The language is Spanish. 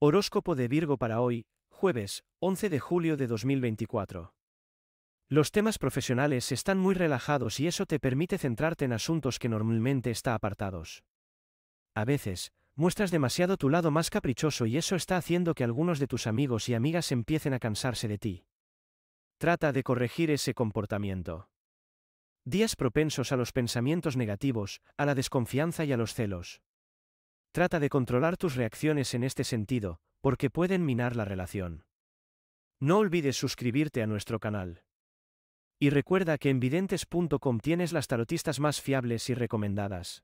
Horóscopo de Virgo para hoy, jueves, 11 de julio de 2024. Los temas profesionales están muy relajados y eso te permite centrarte en asuntos que normalmente está apartados. A veces, muestras demasiado tu lado más caprichoso y eso está haciendo que algunos de tus amigos y amigas empiecen a cansarse de ti. Trata de corregir ese comportamiento. Días propensos a los pensamientos negativos, a la desconfianza y a los celos. Trata de controlar tus reacciones en este sentido, porque pueden minar la relación. No olvides suscribirte a nuestro canal. Y recuerda que en videntes.com tienes las tarotistas más fiables y recomendadas.